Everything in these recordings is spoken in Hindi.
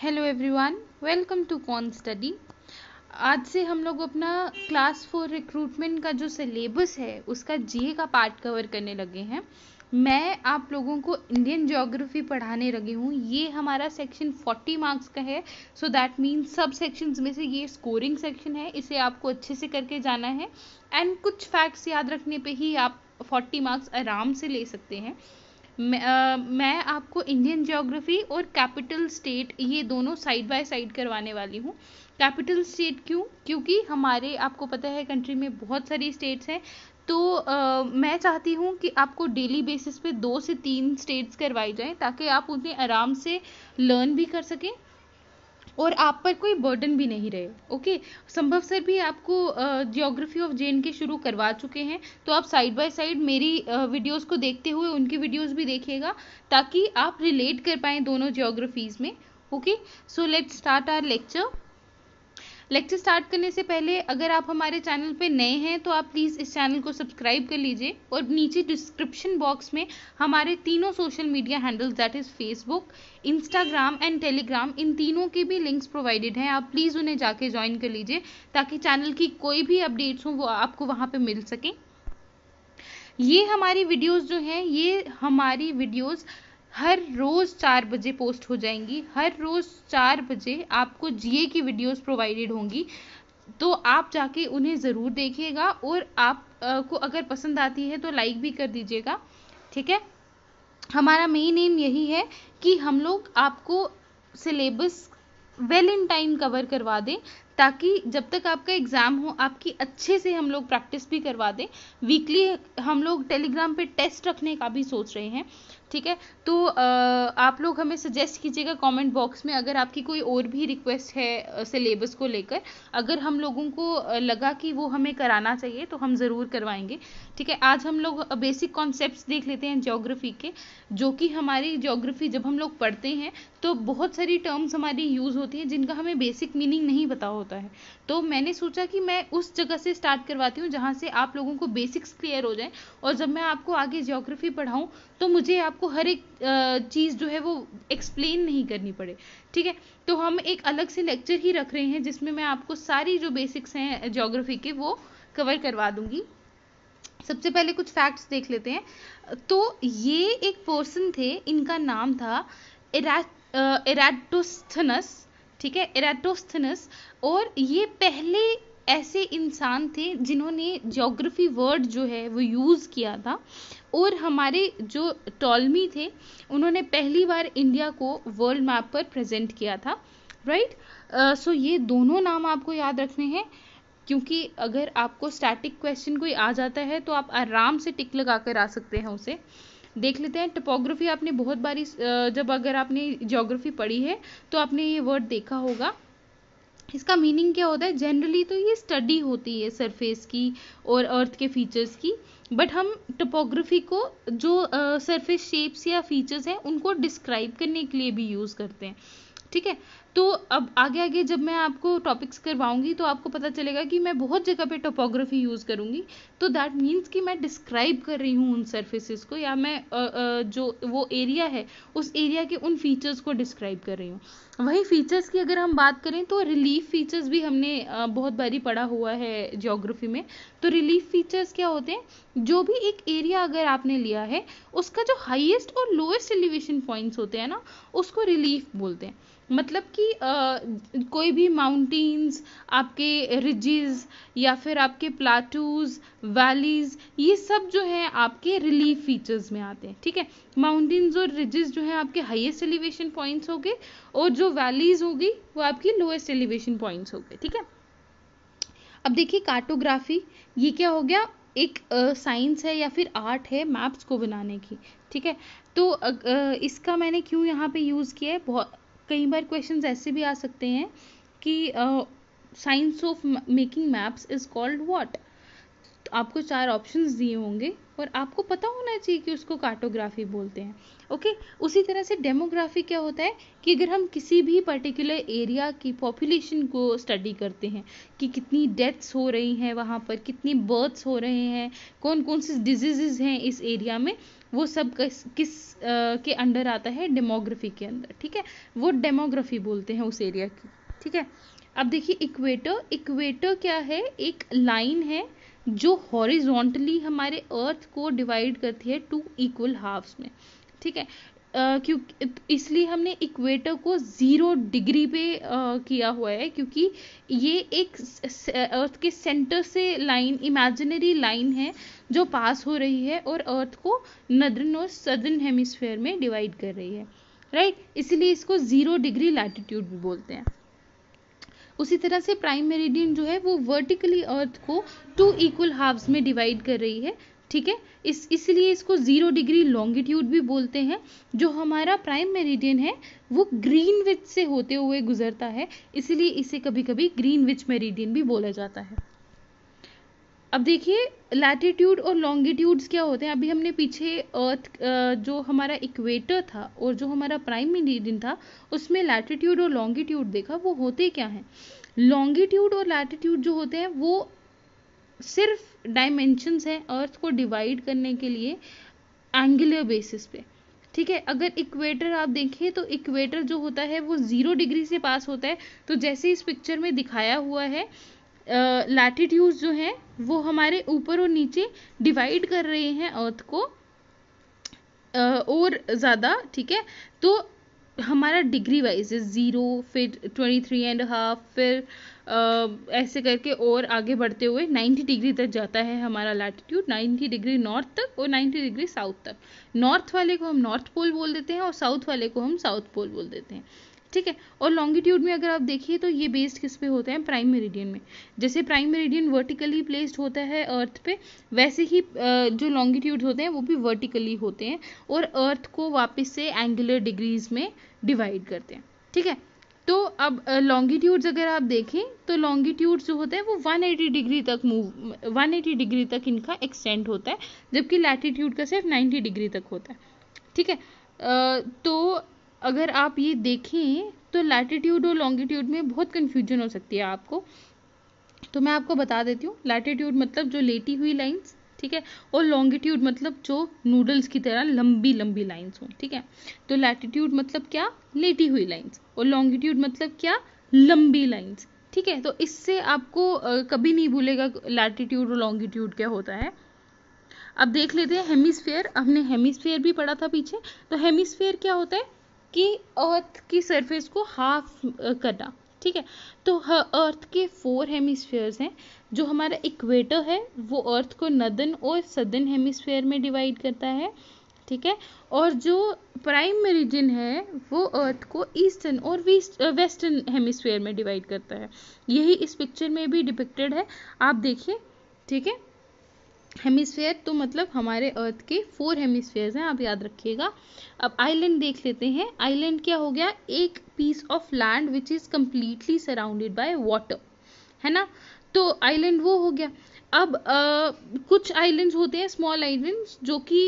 Hello everyone welcome to con study आज से हम लोग अपना क्लास फोर रिक्रूटमेंट का जो सिलेबस है उसका जीए का पार्ट कवर करने लगे हैं मैं आप लोगों को इंडियन ज्योग्राफी पढ़ाने लगी हूँ ये हमारा सेक्शन 40 मार्क्स का है सो दैट मीन्स सब सेक्शंस में से ये स्कोरिंग सेक्शन है इसे आपको अच्छे से करके जाना है एंड कुछ फैक्ट्स याद रखने पे ही आप 40 मार्क्स आराम से ले सकते हैं मैं आपको इंडियन ज्योग्राफी और कैपिटल स्टेट ये दोनों साइड बाय साइड करवाने वाली हूँ कैपिटल स्टेट क्यों क्योंकि हमारे आपको पता है कंट्री में बहुत सारी स्टेट्स हैं तो आ, मैं चाहती हूँ कि आपको डेली बेसिस पे दो से तीन स्टेट्स करवाई जाएं ताकि आप उन्हें आराम से लर्न भी कर सकें और आप पर कोई बर्डन भी नहीं रहे ओके संभव सर भी आपको जियोग्राफी ऑफ जे के शुरू करवा चुके हैं तो आप साइड बाय साइड मेरी वीडियोस को देखते हुए उनकी वीडियोस भी देखिएगा ताकि आप रिलेट कर पाएँ दोनों जियोग्राफीज़ में okay so let start our lecture lecture start करने से पहले अगर आप हमारे चैनल पे नए हैं तो आप प्लीज़ इस चैनल को सब्सक्राइब कर लीजिए और नीचे डिस्क्रिप्शन बॉक्स में हमारे तीनों social media handles that is Facebook Instagram and Telegram इन तीनों के भी लिंक्स प्रोवाइडेड हैं आप प्लीज़ उन्हें जाके ज्वाइन कर लीजिए ताकि चैनल की कोई भी अपडेट्स हों वो आपको वहाँ पर मिल सकें ये हमारी वीडियोस जो हैं ये हमारी वीडियोस हर रोज़ चार बजे पोस्ट हो जाएंगी हर रोज़ चार बजे आपको जीए की वीडियोस प्रोवाइडेड होंगी तो आप जाके उन्हें ज़रूर देखिएगा और आप आ, को अगर पसंद आती है तो लाइक भी कर दीजिएगा ठीक है हमारा मेन एम यही है कि हम लोग आपको syllabus well in time cover करवा दें ताकि जब तक आपका एग्ज़ाम हो आपकी अच्छे से हम लोग प्रैक्टिस भी करवा दें वीकली हम लोग टेलीग्राम पे टेस्ट रखने का भी सोच रहे हैं ठीक है तो आप लोग हमें सजेस्ट कीजिएगा कमेंट बॉक्स में अगर आपकी कोई और भी रिक्वेस्ट है सिलेबस को लेकर अगर हम लोगों को लगा कि वो हमें कराना चाहिए तो हम ज़रूर करवाएंगे ठीक है आज हम लोग बेसिक कॉन्सेप्ट देख लेते हैं जोग्राफी के जो कि हमारी जोग्राफी जब हम लोग पढ़ते हैं तो बहुत सारी टर्म्स हमारी यूज़ होती हैं जिनका हमें बेसिक मीनिंग नहीं पता होता है तो मैंने सोचा कि मैं उस जगह से स्टार्ट करवाती हूँ जहाँ से आप लोगों को बेसिक्स क्लियर हो जाए और जब मैं आपको आगे जोग्राफी पढ़ाऊँ तो मुझे आपको आपको हर एक चीज़ जो है वो एक्सप्लेन नहीं करनी पड़े ठीक है तो हम एक अलग से लेक्चर ही रख रहे हैं जिसमें मैं आपको सारी जो बेसिक्स हैं जोग्राफी के वो कवर करवा दूंगी सबसे पहले कुछ फैक्ट्स देख लेते हैं तो ये एक पर्सन थे इनका नाम था एराटोस्थनस ठीक है एराटोस्थनस और ये पहले ऐसे इंसान थे जिन्होंने जोग्राफी वर्ड जो है वो यूज़ किया था और हमारे जो टॉलमी थे उन्होंने पहली बार इंडिया को वर्ल्ड मैप पर प्रेजेंट किया था right right? So uh, so ये दोनों नाम आपको याद रखने हैं क्योंकि अगर आपको स्टैटिक क्वेश्चन कोई आ जाता है तो आप आराम से टिक लगा कर आ सकते हैं उसे देख लेते हैं टपोग्राफी आपने बहुत बारी जब अगर आपने ज्योग्राफी पढ़ी है तो आपने ये वर्ड देखा होगा इसका मीनिंग क्या होता है जनरली तो ये स्टडी होती है सरफेस की और अर्थ के फीचर्स की बट हम टोपोग्राफी को जो सरफेस शेप्स या फीचर्स हैं उनको डिस्क्राइब करने के लिए भी यूज़ करते हैं ठीक है तो अब आगे आगे जब मैं आपको टॉपिक्स करवाऊंगी तो आपको पता चलेगा कि मैं बहुत जगह पे टोपोग्राफी यूज़ करूँगी तो दैट मीन्स कि मैं डिस्क्राइब कर रही हूँ उन सर्फेसिस को या मैं आ, आ, जो वो एरिया है उस एरिया के उन फीचर्स को डिस्क्राइब कर रही हूँ वही फीचर्स की अगर हम बात करें तो रिलीफ फीचर्स भी हमने बहुत बारी पढ़ा हुआ है जोग्राफी में तो रिलीफ फीचर्स क्या होते हैं जो भी एक एरिया अगर आपने लिया है उसका जो हाईएस्ट और लोएस्ट एलिवेशन पॉइंट्स होते हैं ना उसको रिलीफ बोलते हैं मतलब कि कोई भी माउंटेन्स आपके रिजिज या फिर आपके प्लाटूज वैलीज ये सब जो है आपके रिलीफ फीचर्स में आते हैं ठीक है माउंटेन्स और रिजिज जो है आपके हाईएस्ट एलिवेशन पॉइंट्स हो गए और जो वैलीज होगी वो आपकी लोएस्ट एलिवेशन पॉइंट्स हो गए ठीक है अब देखिए कार्टोग्राफी ये क्या हो गया एक साइंस है या फिर आर्ट है मैप्स को बनाने की ठीक है तो इसका मैंने क्यों यहाँ पे यूज़ किया है बहुत कई बार क्वेश्चन ऐसे भी आ सकते हैं कि science of making maps is called what तो आपको चार ऑप्शंस दिए होंगे और आपको पता होना चाहिए कि उसको कार्टोग्राफी बोलते हैं ओके उसी तरह से डेमोग्राफी क्या होता है कि अगर हम किसी भी पर्टिकुलर एरिया की पॉपुलेशन को स्टडी करते हैं कि कितनी डेथ्स हो रही हैं वहाँ पर कितनी बर्थ्स हो रहे हैं कौन कौन से डिजीजेज हैं इस एरिया में वो सब किस, किस आ, के अंडर आता है डेमोग्राफी के अंदर ठीक है वो डेमोग्राफी बोलते हैं उस एरिया की ठीक है अब देखिए इक्वेटर इक्वेटर क्या है एक लाइन है जो हॉरिजॉन्टली हमारे अर्थ को डिवाइड करती है टू इक्वल हाफ्स में ठीक है क्योंकि इसलिए हमने इक्वेटर को ज़ीरो डिग्री पे आ, किया हुआ है क्योंकि ये एक अर्थ के सेंटर से लाइन इमेजिनरी लाइन है जो पास हो रही है और अर्थ को नदर्न और सदर्न हेमिस्फेयर में डिवाइड कर रही है राइट इसलिए इसको ज़ीरो डिग्री लैटिट्यूड भी बोलते हैं उसी तरह से प्राइम मेरिडियन जो है वो वर्टिकली अर्थ को टू इक्वल हाफ्स में डिवाइड कर रही है ठीक है इस इसलिए इसको जीरो डिग्री लॉन्गिट्यूड भी बोलते हैं जो हमारा प्राइम मेरिडियन है वो ग्रीन विच से होते हुए गुजरता है इसलिए इसे कभी कभी ग्रीन विच मेरिडियन भी बोला जाता है अब देखिए लैटिट्यूड और लॉन्गिट्यूड्स क्या होते हैं अभी हमने पीछे अर्थ जो हमारा इक्वेटर था और जो हमारा प्राइम रीजन था उसमें लैटिट्यूड और लॉन्गिट्यूड देखा वो होते क्या हैं लॉन्गिट्यूड और लैटिट्यूड जो होते हैं वो सिर्फ डायमेंशंस हैं अर्थ को डिवाइड करने के लिए एंगुलर बेसिस पे ठीक है अगर इक्वेटर आप देखें तो इक्वेटर जो होता है वो ज़ीरो डिग्री से पास होता है तो जैसे इस पिक्चर में दिखाया हुआ है लैटिट्यूड जो हैं वो हमारे ऊपर और नीचे डिवाइड कर रहे हैं अर्थ को और ज़्यादा ठीक है तो हमारा डिग्री वाइज ज़ीरो फिर ट्वेंटी थ्री एंड हाफ फिर आ, ऐसे करके और आगे बढ़ते हुए नाइन्टी डिग्री तक जाता है हमारा लैटिट्यूड नाइन्टी डिग्री नॉर्थ तक और नाइन्टी डिग्री साउथ तक नॉर्थ वाले को हम नॉर्थ पोल बोल देते हैं और साउथ वाले को हम साउथ पोल बोल देते हैं ठीक है और लॉन्गिट्यूड में अगर आप देखिए तो ये बेस्ड किस पे होते हैं प्राइम मेरिडियन में जैसे प्राइम मेरिडियन वर्टिकली प्लेस्ड होता है अर्थ पे वैसे ही जो लॉन्गिट्यूड होते हैं वो भी वर्टिकली होते हैं और अर्थ को वापस से एंगुलर डिग्रीज में डिवाइड करते हैं ठीक है तो अब लॉन्गिट्यूड्स अगर आप देखें तो लॉन्गिट्यूड जो होते हैं वो 180 डिग्री तक मूव 180 डिग्री तक इनका एक्सटेंड होता है जबकि लैटिट्यूड का सिर्फ 90 डिग्री तक होता है ठीक है तो अगर आप ये देखें तो लैटिट्यूड और लॉन्गिट्यूड में बहुत कन्फ्यूजन हो सकती है आपको तो मैं आपको बता देती हूँ लैटिट्यूड मतलब जो लेटी हुई लाइन्स ठीक है और लॉन्गिट्यूड मतलब जो नूडल्स की तरह लंबी लंबी लाइन्स हो ठीक है तो लैटिट्यूड मतलब क्या लेटी हुई लाइन्स और लॉन्गिट्यूड मतलब क्या लंबी लाइन्स ठीक है तो इससे आपको कभी नहीं भूलेगा लैटिट्यूड और लॉन्गिट्यूड क्या होता है अब देख लेते हैं हेमिस्फेयर हमने हेमिस्फेयर भी पढ़ा था पीछे तो हेमिस्फेयर क्या होता है कि अर्थ की सरफेस को हाफ करना ठीक है तो अर्थ के फोर हेमिस्फेयर्स हैं जो हमारा इक्वेटर है वो अर्थ को नदन और सदन हेमिसफेयर में डिवाइड करता है ठीक है और जो प्राइम मेरिजिन है वो अर्थ को ईस्टर्न और वेस्टर्न हेमिस्फेयर में डिवाइड करता है यही इस पिक्चर में भी डिपिक्टेड है आप देखिए ठीक है हेमिसफेयर तो मतलब हमारे अर्थ के फोर हेमिसफेयर हैं आप याद रखिएगा अब आइलैंड देख लेते हैं आइलैंड क्या हो गया एक piece of land which is completely surrounded by water है ना तो आइलैंड वो हो गया अब आ, कुछ आइलैंड्स होते हैं स्मॉल आइलैंड्स जो कि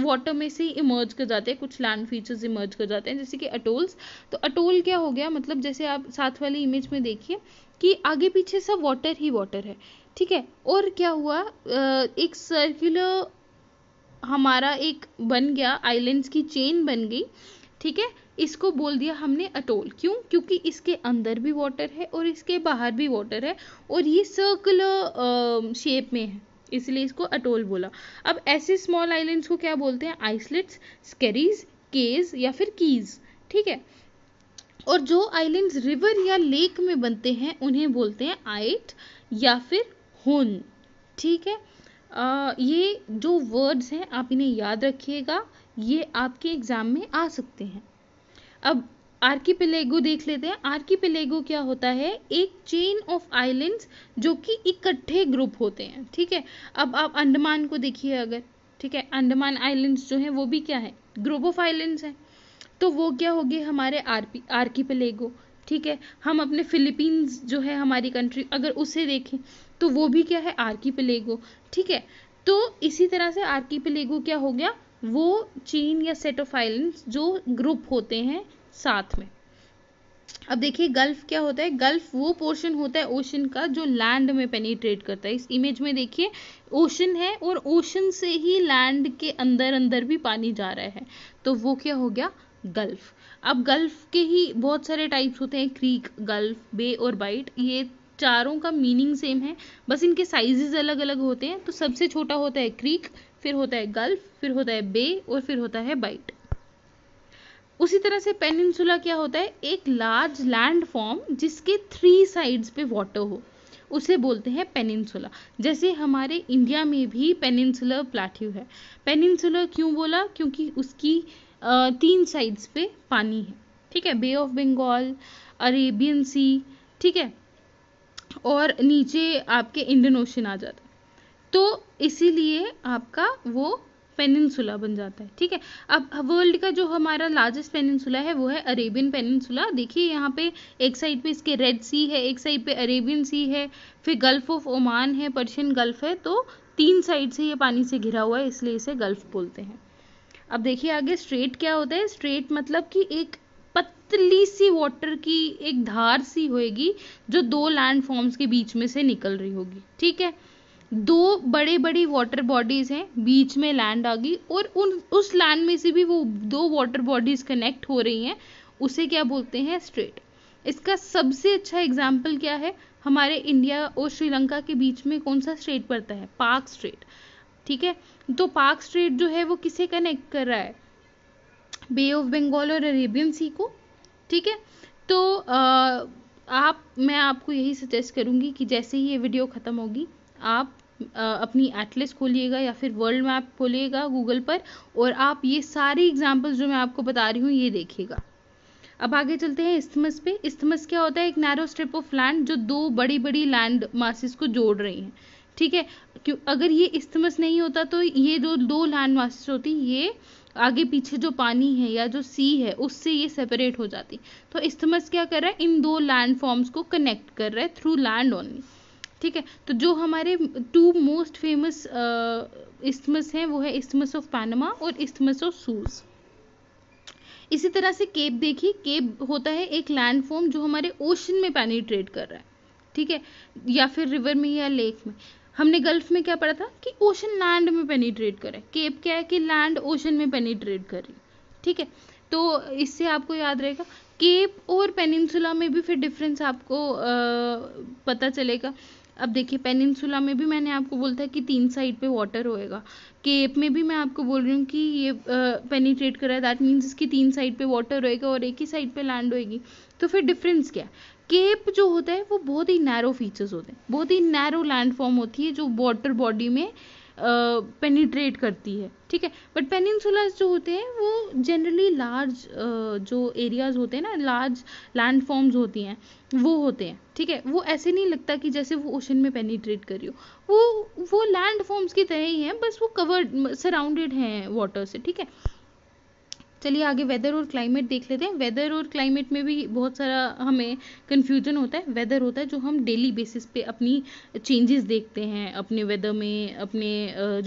वाटर में से इमर्ज कर जाते हैं कुछ लैंड फीचर्स इमर्ज कर जाते हैं जैसे कि अटोल्स तो अटोल क्या हो गया मतलब जैसे आप साथ वाली इमेज में देखिए कि आगे पीछे सब वाटर ही वाटर है ठीक है और क्या हुआ एक सर्कुलर हमारा एक बन गया आइलैंड्स की चेन बन गई ठीक है इसको बोल दिया हमने अटोल क्यों क्योंकि इसके अंदर भी वाटर है और इसके बाहर भी वाटर है और ये सर्कुलर शेप में है इसलिए इसको अटोल बोला अब ऐसे स्मॉल आइलैंड्स को क्या बोलते हैं आइसलेट्स स्केरीज केज या फिर कीज ठीक है और जो आइलैंड्स रिवर या लेक में बनते हैं उन्हें बोलते हैं आइट या फिर होन ठीक है आ, ये जो वर्ड्स हैं आप इन्हें याद रखिएगा ये आपके एग्जाम में आ सकते हैं अब आर्किपेलेगो देख लेते हैं आर्किपेलेगो क्या होता है एक चेन ऑफ आइलैंड्स जो कि इकट्ठे ग्रुप होते हैं ठीक है अब आप अंडमान को देखिए अगर ठीक है अंडमान आइलैंड्स जो है वो भी क्या है ग्रुप ऑफ आइलैंड्स हैं तो वो क्या होगी हमारे आरपी आर्किपेलेगो ठीक है हम अपने फिलीपींस जो है हमारी कंट्री अगर उसे देखें तो वो भी क्या है आर्किपेलेगो ठीक है तो इसी तरह से आर्किपेलेगो क्या हो गया वो चीन या सेट ऑफ आइलैंड्स जो ग्रुप होते हैं साथ में अब देखिए गल्फ क्या होता है गल्फ वो पोर्शन होता है ओशन का जो लैंड में पेनिट्रेट करता है इस इमेज में देखिए ओशन है और ओशन से ही लैंड के अंदर अंदर भी पानी जा रहा है तो वो क्या हो गया गल्फ अब गल्फ के ही बहुत सारे टाइप्स होते हैं क्रीक गल्फ बे और बाइट ये चारों का मीनिंग सेम है बस इनके साइजेस अलग अलग होते हैं तो सबसे छोटा होता है क्रीक फिर होता है गल्फ फिर होता है बे और फिर होता है बाइट उसी तरह से पेनिनसुला क्या होता है एक लार्ज लैंड फॉर्म जिसके थ्री साइड्स पे वाटर हो उसे बोलते हैं पेनिनसुला जैसे हमारे इंडिया में भी पेनिनसुलर प्लाट्यू है पेनिनसुलर क्यों बोला क्योंकि उसकी तीन साइड्स पे पानी है ठीक है Bay of Bengal Arabian Sea ठीक है और नीचे आपके इंडियन ओशन आ जाता तो इसीलिए आपका वो पेनिनसुला बन जाता है ठीक है अब वर्ल्ड का जो हमारा लार्जेस्ट पेनिनसुला है वो है अरेबियन पेनिनसुला देखिए यहाँ पे एक साइड पे इसके रेड सी है एक साइड पे अरेबियन सी है फिर गल्फ ऑफ ओमान है पर्शियन गल्फ है तो तीन साइड से ये पानी से घिरा हुआ है इसलिए इसे गल्फ बोलते हैं अब देखिए आगे स्ट्रेट क्या होता है स्ट्रेट मतलब कि एक पतली सी वाटर की एक धार सी होएगी जो दो लैंड फॉर्म्स के बीच में से निकल रही होगी ठीक है दो बड़े बड़ी वाटर बॉडीज हैं बीच में लैंड आ गई और उन उस लैंड में से भी वो दो वाटर बॉडीज कनेक्ट हो रही हैं उसे क्या बोलते हैं स्ट्रेट इसका सबसे अच्छा एग्जाम्पल क्या है हमारे इंडिया और श्रीलंका के बीच में कौन सा स्ट्रेट पड़ता है पाक स्ट्रेट ठीक है तो पाक स्ट्रेट जो है वो किसे कनेक्ट कर रहा है बे ऑफ बंगाल और अरेबियन सी को ठीक है तो आ, आप मैं आपको यही सजेस्ट करूंगी कि जैसे ही ये वीडियो ख़त्म होगी आप अपनी एटलिस खोलिएगा या फिर वर्ल्ड मैप खोलिएगा गूगल पर और आप ये सारी एग्जाम्पल्स जो मैं आपको बता रही हूँ ये देखिएगा अब आगे चलते हैं इस्थमस पे इस्थमस क्या होता है एक नैरो स्ट्रिप ऑफ लैंड जो दो बड़ी बड़ी लैंड मासिस को जोड़ रही हैं ठीक है क्यों अगर ये इस्थमस नहीं होता तो ये जो दो लैंड मासिस होती ये आगे पीछे जो पानी है या जो सी है उससे ये सेपरेट हो जाती तो इस्थमस क्या कर रहा है इन दो लैंड फॉर्म्स को कनेक्ट कर रहा है थ्रू लैंड ओनली ठीक है तो जो हमारे टू मोस्ट फेमस इस्थमस हैं वो है इस्थमस ऑफ पैनमा और इस्थमस ऑफ सूज इसी तरह से केप देखिए केप होता है एक लैंड फॉर्म जो हमारे ओशन में पानी ट्रेड कर रहा है ठीक है या फिर रिवर में या लेक में हमने गल्फ में क्या पढ़ा था कि ओशन लैंड में पेनिट्रेट कर रहा केप क्या है कि लैंड ओशन में पेनिट्रेट कर रही ठीक है तो इससे आपको याद रहेगा केप और पेनिनसुला में भी फिर डिफरेंस आपको आ, पता चलेगा अब देखिए पेनिनसुला में भी मैंने आपको बोलता है कि तीन साइड पे वाटर होएगा केप में भी मैं आपको बोल रही हूँ कि ये पेनिट्रेट करा है दैट मीन्स इसकी तीन साइड पे वाटर होएगा और एक ही साइड पे लैंड होएगी तो फिर डिफरेंस क्या है केप जो होता है वो बहुत ही नैरो फीचर्स होते हैं बहुत ही नैरो लैंडफॉर्म होती है जो वाटर बॉडी में पेनिट्रेट करती है ठीक है बट पेनिनसुलाज जो होते हैं वो जनरली लार्ज जो एरियाज होते हैं ना लार्ज लैंड फॉर्म्स होती हैं वो होते हैं ठीक है वो ऐसे नहीं लगता कि जैसे वो ओशन में पेनिट्रेट कर रही हो वो वो लैंड फॉर्म्स की तरह ही हैं बस वो कवर्ड सराउंडेड हैं वाटर से ठीक है चलिए आगे वेदर और क्लाइमेट देख लेते हैं वेदर और क्लाइमेट में भी बहुत सारा हमें कन्फ्यूजन होता है वेदर होता है जो हम डेली बेसिस पे अपनी चेंजेस देखते हैं अपने वेदर में अपने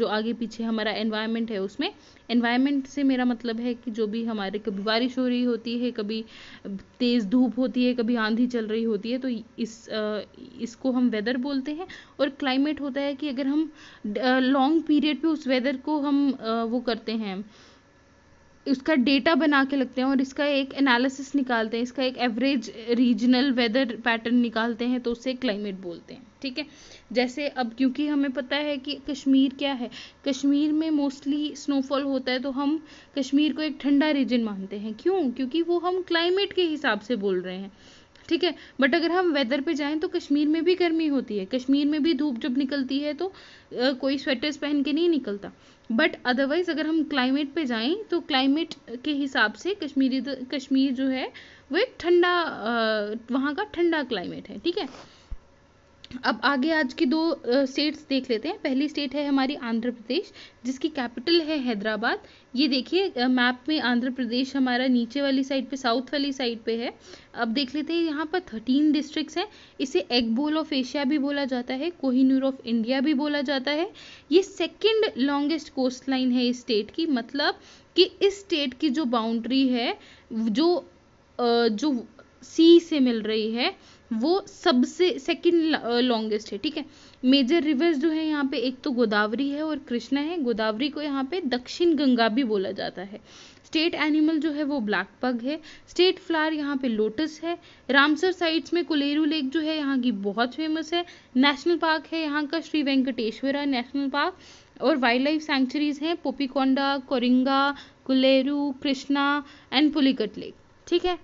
जो आगे पीछे हमारा एनवायरमेंट है उसमें एनवायरमेंट से मेरा मतलब है कि जो भी हमारे कभी बारिश हो रही होती है कभी तेज़ धूप होती है कभी आंधी चल रही होती है तो इस इसको हम वेदर बोलते हैं और क्लाइमेट होता है कि अगर हम लॉन्ग पीरियड पे उस वेदर को हम वो करते हैं उसका डेटा बना के लगते हैं और इसका एक एनालिसिस निकालते हैं इसका एक एवरेज रीजनल वेदर पैटर्न निकालते हैं तो उसे क्लाइमेट बोलते हैं ठीक है जैसे अब क्योंकि हमें पता है कि कश्मीर क्या है कश्मीर में मोस्टली स्नोफॉल होता है तो हम कश्मीर को एक ठंडा रीजन मानते हैं क्यों क्योंकि वो हम क्लाइमेट के हिसाब से बोल रहे हैं ठीक है बट अगर हम वेदर पे जाएं तो कश्मीर में भी गर्मी होती है कश्मीर में भी धूप जब निकलती है तो आ, कोई स्वेटर्स पहन के नहीं निकलता बट अदरवाइज अगर हम क्लाइमेट पे जाएं तो क्लाइमेट के हिसाब से कश्मीरी कश्मीर जो है वो एक ठंडा वहाँ का ठंडा क्लाइमेट है ठीक है अब आगे आज की दो स्टेट्स देख लेते हैं पहली स्टेट है हमारी आंध्र प्रदेश जिसकी कैपिटल है हैदराबाद ये देखिए मैप में आंध्र प्रदेश हमारा नीचे वाली साइड पे साउथ वाली साइड पे है अब देख लेते हैं यहाँ पर थर्टीन डिस्ट्रिक्ट्स हैं इसे एग बोल ऑफ एशिया भी बोला जाता है कोहिनूर ऑफ इंडिया भी बोला जाता है ये सेकेंड लॉन्गेस्ट कोस्ट लाइन है इस स्टेट की मतलब कि इस स्टेट की जो बाउंड्री है जो जो सी से मिल रही है वो सबसे सेकंड लॉन्गेस्ट है ठीक है मेजर रिवर्स जो है यहाँ पे एक तो गोदावरी है और कृष्णा है गोदावरी को यहाँ पे दक्षिण गंगा भी बोला जाता है स्टेट एनिमल जो है वो ब्लैक पग है स्टेट फ्लावर यहाँ पे लोटस है रामसर साइड्स में कुलेरू लेक जो है यहाँ की बहुत फेमस है नेशनल पार्क है यहाँ का श्री वेंकटेश्वरा नेशनल पार्क और वाइल्ड लाइफ सेंचुरीज हैं पोपीकोंडा कोरिंगा कुलेरू कृष्णा एंड पुलिकट लेक ठीक है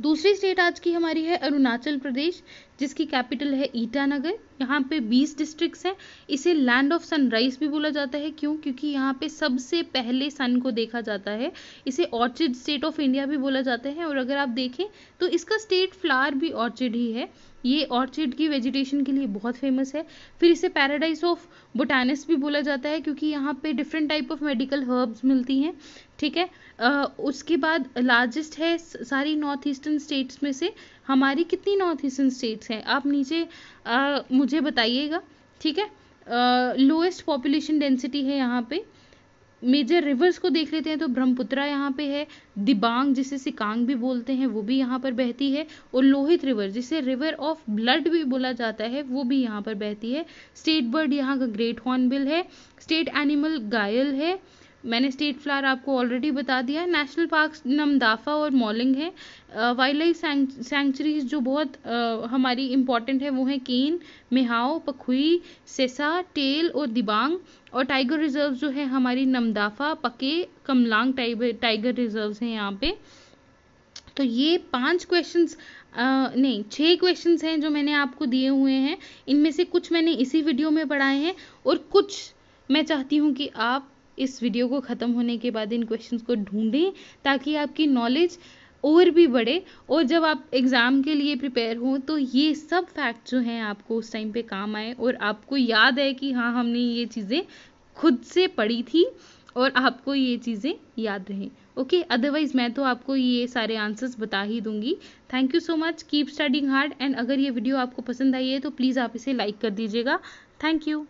दूसरी स्टेट आज की हमारी है अरुणाचल प्रदेश जिसकी कैपिटल है ईटानगर यहाँ पे 20 डिस्ट्रिक्ट्स हैं इसे लैंड ऑफ सनराइज भी बोला जाता है क्यों क्योंकि यहाँ पे सबसे पहले सन को देखा जाता है इसे ऑर्चिड स्टेट ऑफ इंडिया भी बोला जाता है और अगर आप देखें तो इसका स्टेट फ्लावर भी ऑर्चिड ही है ये ऑर्चिड की वेजिटेशन के लिए बहुत फेमस है फिर इसे पैराडाइज ऑफ बोटानिस्ट भी बोला जाता है क्योंकि यहाँ पे different type of medical herbs मिलती हैं ठीक है आ, उसके बाद लार्जेस्ट है सारी नॉर्थ ईस्टर्न स्टेट्स में से हमारी कितनी नॉर्थ ईस्टर्न स्टेट्स हैं आप नीचे आ, मुझे बताइएगा ठीक है लोएस्ट पॉपुलेशन डेंसिटी है यहाँ पे मेजर रिवर्स को देख लेते हैं तो ब्रह्मपुत्रा यहाँ पे है दिबांग जिसे सिकांग भी बोलते हैं वो भी यहाँ पर बहती है और लोहित रिवर जिसे रिवर ऑफ ब्लड भी बोला जाता है वो भी यहाँ पर बहती है स्टेट बर्ड यहाँ का ग्रेट हॉर्नबिल है स्टेट एनिमल गायल है मैंने स्टेट फ्लावर आपको ऑलरेडी बता दिया नेशनल पार्क नमदाफा और मॉलिंग है वाइल्ड लाइफ सेंचुरीज जो बहुत uh, हमारी इंपॉर्टेंट है वो है केन मेहाओ पखुई सेसा टेल और दिबांग और टाइगर रिजर्व जो है हमारी नमदाफा पके कमलांग टाइगर रिजर्व हैं यहाँ पे तो ये पांच क्वेश्चंस Uh, नहीं छः क्वेश्चन हैं जो मैंने आपको दिए हुए हैं इनमें से कुछ मैंने इसी वीडियो में पढ़ाए हैं और कुछ मैं चाहती हूँ कि आप इस वीडियो को ख़त्म होने के बाद इन क्वेश्चन को ढूंढें ताकि आपकी नॉलेज और भी बढ़े और जब आप एग्ज़ाम के लिए प्रिपेयर हों तो ये सब फैक्ट जो हैं आपको उस टाइम पे काम आए और आपको याद है कि हाँ हमने ये चीज़ें खुद से पढ़ी थी और आपको ये चीज़ें याद रहें ओके अदरवाइज़ मैं तो आपको ये सारे आंसर्स बता ही दूंगी thank you so much keep studying hard and अगर ये वीडियो आपको पसंद आई है तो प्लीज़ आप इसे लाइक कर दीजिएगा थैंक यू